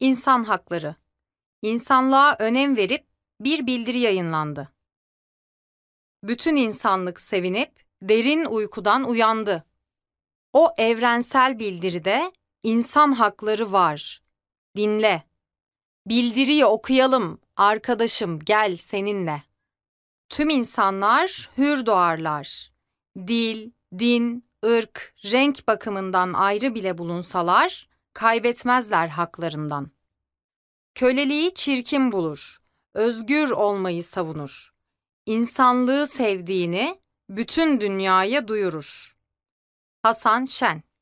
İnsan Hakları İnsanlığa önem verip bir bildiri yayınlandı. Bütün insanlık sevinip derin uykudan uyandı. O evrensel bildiride insan hakları var. Dinle. Bildiriyi okuyalım arkadaşım gel seninle. Tüm insanlar hür doğarlar. Dil, din, ırk, renk bakımından ayrı bile bulunsalar kaybetmezler haklarından. Köleliği çirkin bulur, özgür olmayı savunur. İnsanlığı sevdiğini bütün dünyaya duyurur. Hasan Şen